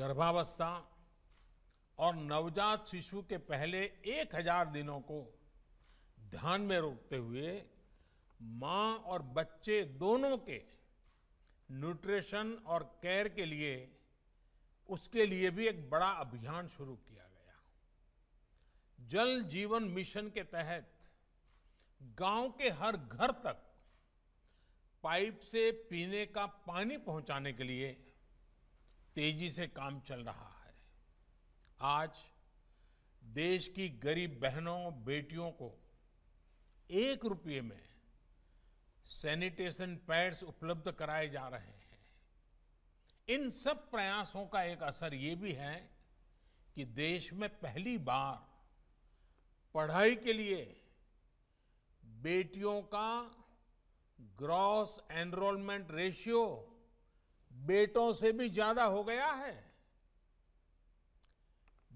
गर्भावस्था और नवजात शिशु के पहले एक हजार दिनों को ध्यान में रखते हुए मां और बच्चे दोनों के न्यूट्रिशन और केयर के लिए उसके लिए भी एक बड़ा अभियान शुरू किया गया जल जीवन मिशन के तहत गांव के हर घर तक पाइप से पीने का पानी पहुंचाने के लिए तेजी से काम चल रहा है आज देश की गरीब बहनों बेटियों को एक रुपये में सैनिटेशन पैड्स उपलब्ध कराए जा रहे हैं इन सब प्रयासों का एक असर ये भी है कि देश में पहली बार पढ़ाई के लिए बेटियों का ग्रॉस एनरोलमेंट रेशियो बेटों से भी ज्यादा हो गया है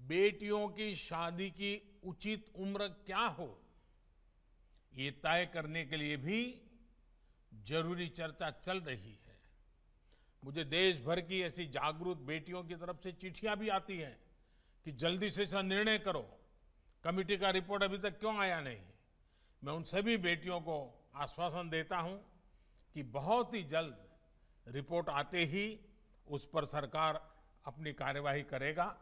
बेटियों की शादी की उचित उम्र क्या हो ये तय करने के लिए भी जरूरी चर्चा चल रही है मुझे देश भर की ऐसी जागरूक बेटियों की तरफ से चिट्ठियां भी आती हैं कि जल्दी से ऐसा निर्णय करो कमिटी का रिपोर्ट अभी तक क्यों आया नहीं मैं उन सभी बेटियों को आश्वासन देता हूं कि बहुत ही जल्द रिपोर्ट आते ही उस पर सरकार अपनी कार्यवाही करेगा